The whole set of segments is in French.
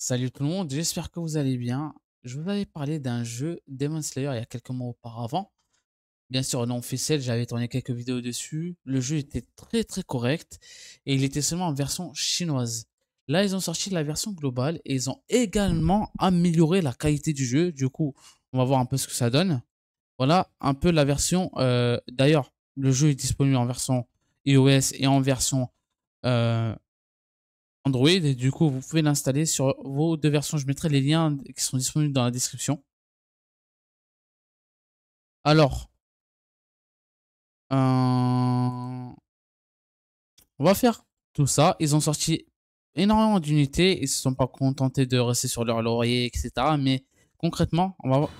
Salut tout le monde, j'espère que vous allez bien. Je vous avais parlé d'un jeu Demon Slayer il y a quelques mois auparavant. Bien sûr, non officiel, j'avais tourné quelques vidéos dessus. Le jeu était très très correct et il était seulement en version chinoise. Là, ils ont sorti la version globale et ils ont également amélioré la qualité du jeu. Du coup, on va voir un peu ce que ça donne. Voilà un peu la version. Euh, d'ailleurs, le jeu est disponible en version iOS et en version euh, Android. Et du coup, vous pouvez l'installer sur vos deux versions. Je mettrai les liens qui sont disponibles dans la description. Alors, euh, on va faire tout ça. Ils ont sorti énormément d'unités. Ils se sont pas contentés de rester sur leur laurier, etc. Mais concrètement, on va voir.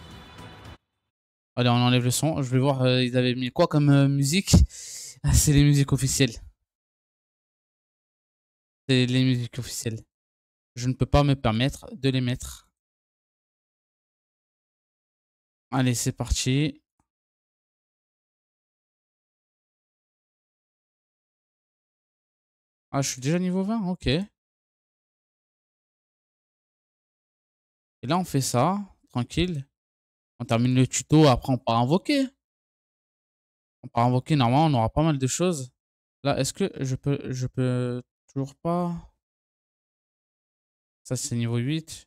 Allez, on enlève le son. Je vais voir, euh, ils avaient mis quoi comme euh, musique ah, C'est les musiques officielles. C'est les musiques officielles. Je ne peux pas me permettre de les mettre. Allez, c'est parti. Ah, je suis déjà niveau 20, ok. Et là, on fait ça, tranquille. On termine le tuto, après on part invoquer. On part invoquer, normalement, on aura pas mal de choses. Là, est-ce que je peux, je peux pas. Ça, c'est niveau 8.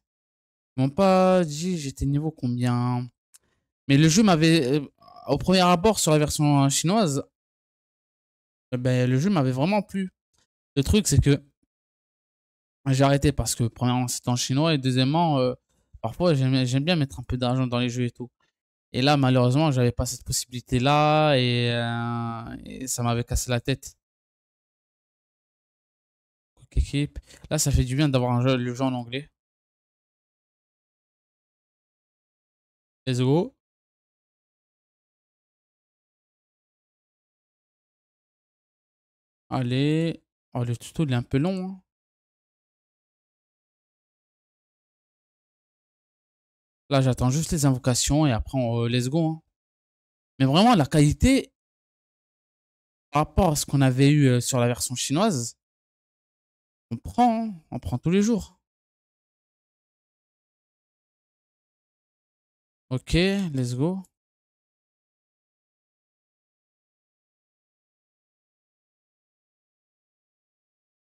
Ils pas dit j'étais niveau combien. Mais le jeu m'avait, euh, au premier abord sur la version euh, chinoise, eh ben, le jeu m'avait vraiment plu. Le truc, c'est que j'ai arrêté parce que, premièrement, c'est en chinois et deuxièmement, euh, parfois, j'aime bien mettre un peu d'argent dans les jeux et tout. Et là, malheureusement, j'avais pas cette possibilité-là et, ça m'avait cassé la tête équipe. Là, ça fait du bien d'avoir le jeu en anglais. Let's go. Allez. Oh, le tuto, il est un peu long. Hein. Là, j'attends juste les invocations et après, on, euh, let's go. Hein. Mais vraiment, la qualité, par rapport à ce qu'on avait eu euh, sur la version chinoise, on prend, on prend tous les jours. Ok, let's go.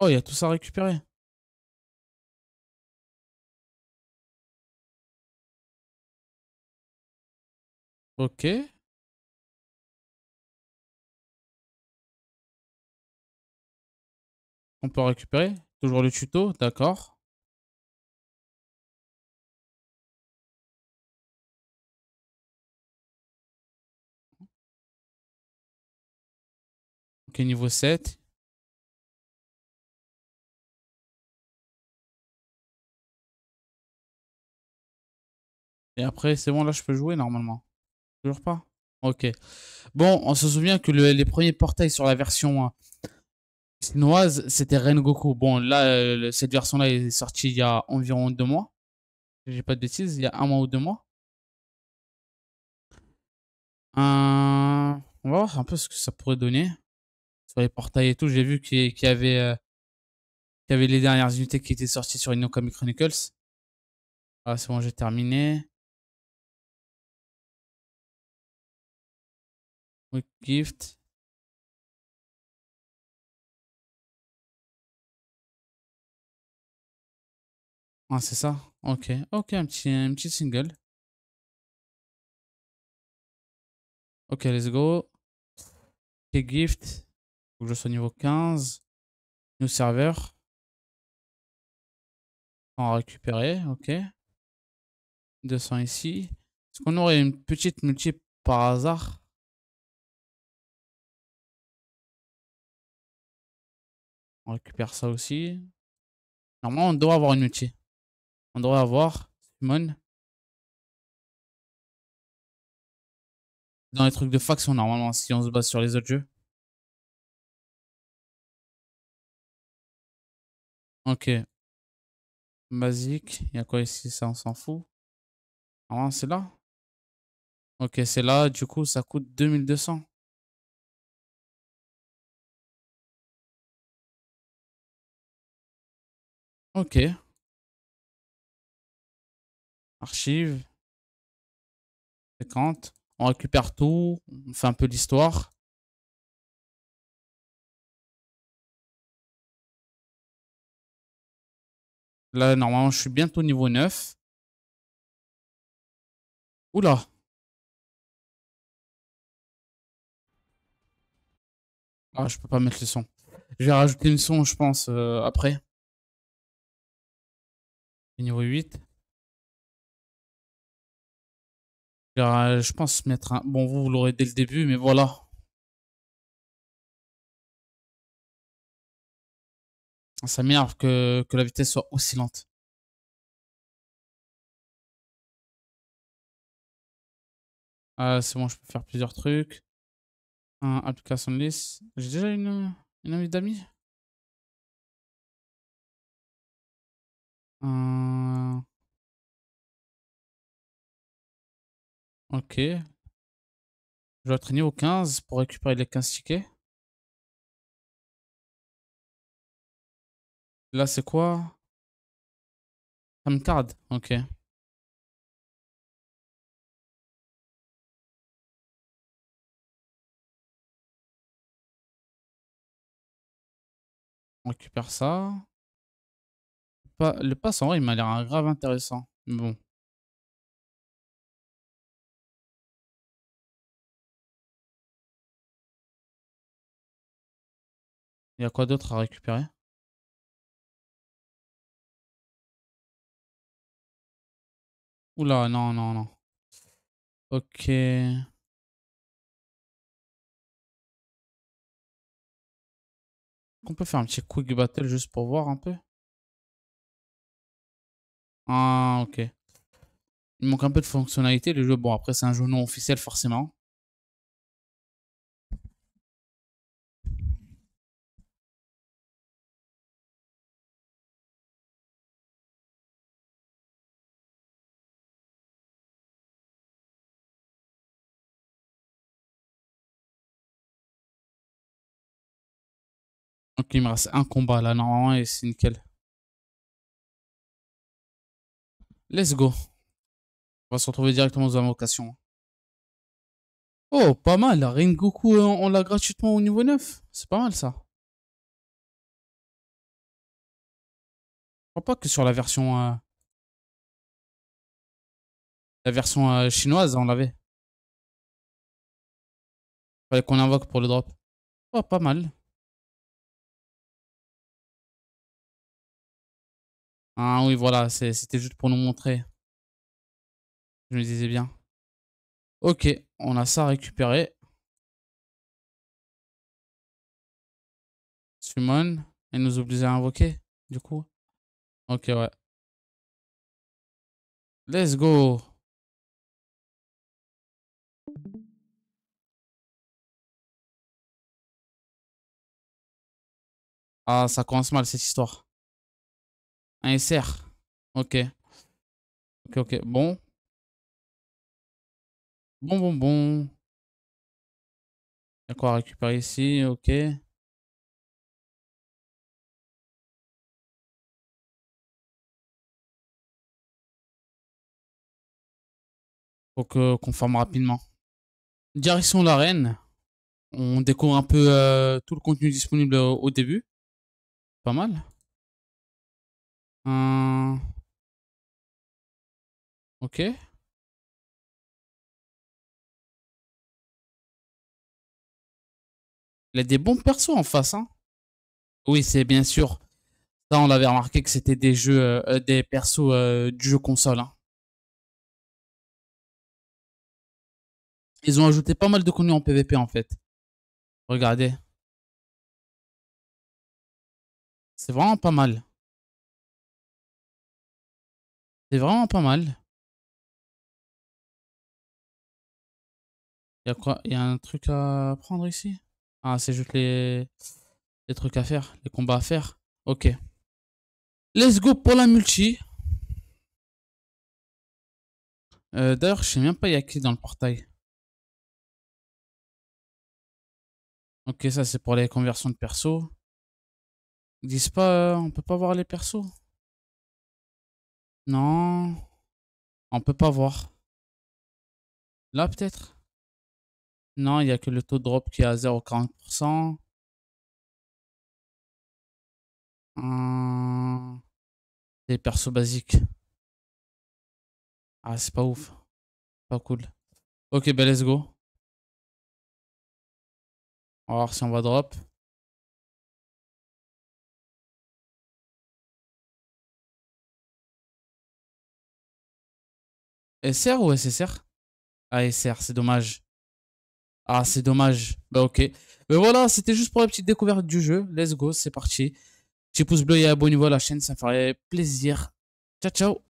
Oh, il y a tout ça à récupérer. Ok. On peut récupérer Toujours le tuto, d'accord. Ok, niveau 7. Et après, c'est bon, là, je peux jouer normalement. Toujours pas Ok. Bon, on se souvient que le, les premiers portails sur la version hein, chinoise, c'était Goku. Bon, là, euh, cette version-là est sortie il y a environ deux mois. J'ai pas de bêtises, il y a un mois ou deux mois. Euh, on va voir un peu ce que ça pourrait donner. Sur les portails et tout, j'ai vu qu'il y, avait, euh, avait les dernières unités qui étaient sorties sur Inokami Chronicles. Ah, c'est bon, j'ai terminé. Gift. Ah, c'est ça Ok, ok, un petit, un petit single. Ok, let's go. Ok, gift. Faut que je sois niveau 15. New serveur. On va récupérer, ok. 200 ici. Est-ce qu'on aurait une petite multi par hasard On récupère ça aussi. Normalement, on doit avoir une multi. On devrait avoir Simon Dans les trucs de faction, normalement, si on se base sur les autres jeux. Ok. Basique. Il y a quoi ici Ça, on s'en fout. Ah, c'est là Ok, c'est là. Du coup, ça coûte 2200. Ok. Archive. 50. On récupère tout. On fait un peu l'histoire Là, normalement, je suis bientôt niveau 9. Oula Ah, je peux pas mettre le son. Je vais rajouter une son, je pense, euh, après. Niveau 8. Euh, je pense mettre un... Bon, vous, vous l'aurez dès le début, mais voilà. Ça m'énerve que, que la vitesse soit aussi lente. Ah, c'est bon, je peux faire plusieurs trucs. Un application list. J'ai déjà une, une amie d'amis euh... Ok. Je dois traîner au 15 pour récupérer les 15 tickets. Là, c'est quoi Ça me Ok. On récupère ça. Le pass en vrai, il m'a l'air grave intéressant. bon. Il y a quoi d'autre à récupérer Oula, non, non, non. Ok. On peut faire un petit quick battle juste pour voir un peu Ah, ok. Il manque un peu de fonctionnalité le jeu. Bon, après, c'est un jeu non officiel forcément. Donc il me reste un combat là normalement et c'est nickel. Let's go. On va se retrouver directement aux invocations. Oh, pas mal. Rengoku, on, on l'a gratuitement au niveau 9. C'est pas mal ça. Je crois pas que sur la version... Euh, la version euh, chinoise, on l'avait. Fallait qu'on invoque pour le drop. Oh, pas mal. Ah oui, voilà, c'était juste pour nous montrer. Je me disais bien. Ok, on a ça récupéré. Simon Elle nous oblige à invoquer, du coup. Ok, ouais. Let's go. Ah, ça commence mal cette histoire. Un SR. Ok. Ok, ok. Bon. Bon, bon, bon. Il y a quoi récupérer ici Ok. Faut que qu'on forme rapidement. Direction l'arène. On découvre un peu euh, tout le contenu disponible au début. Pas mal. Euh, ok. Il a des bons persos en face. Hein. oui, c'est bien sûr. Ça, on l'avait remarqué que c'était des jeux, euh, euh, des persos du jeu console. Hein. Ils ont ajouté pas mal de connus en PvP en fait. Regardez. C'est vraiment pas mal. C'est vraiment pas mal. Il y a quoi Il y a un truc à prendre ici Ah, c'est juste les... les trucs à faire, les combats à faire. Ok. Let's go pour la multi. Euh, d'ailleurs, je sais même pas y a qui dans le portail. Ok, ça c'est pour les conversions de perso. Ils disent pas, on peut pas voir les persos. Non. On peut pas voir. Là, peut-être Non, il n'y a que le taux de drop qui est à 0,40%. C'est perso basique. Ah, c'est pas ouf. Pas cool. Ok, ben let's go. On va voir si on va drop. SR ou SSR Ah, SR, c'est dommage. Ah, c'est dommage. Bah, ok. Mais voilà, c'était juste pour la petite découverte du jeu. Let's go, c'est parti. Petit pouce bleu et abonnez-vous à la chaîne, ça me ferait plaisir. Ciao, ciao